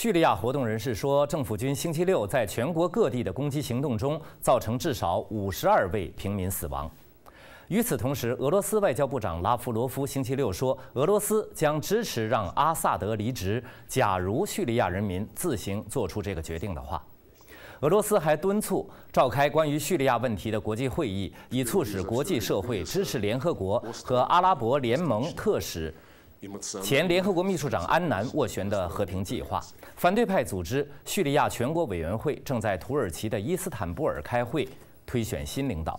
叙利亚活动人士说，政府军星期六在全国各地的攻击行动中造成至少五十二位平民死亡。与此同时，俄罗斯外交部长拉夫罗夫星期六说，俄罗斯将支持让阿萨德离职，假如叙利亚人民自行做出这个决定的话。俄罗斯还敦促召开关于叙利亚问题的国际会议，以促使国际社会支持联合国和阿拉伯联盟特使。前联合国秘书长安南斡旋的和平计划。反对派组织叙利亚全国委员会正在土耳其的伊斯坦布尔开会，推选新领导。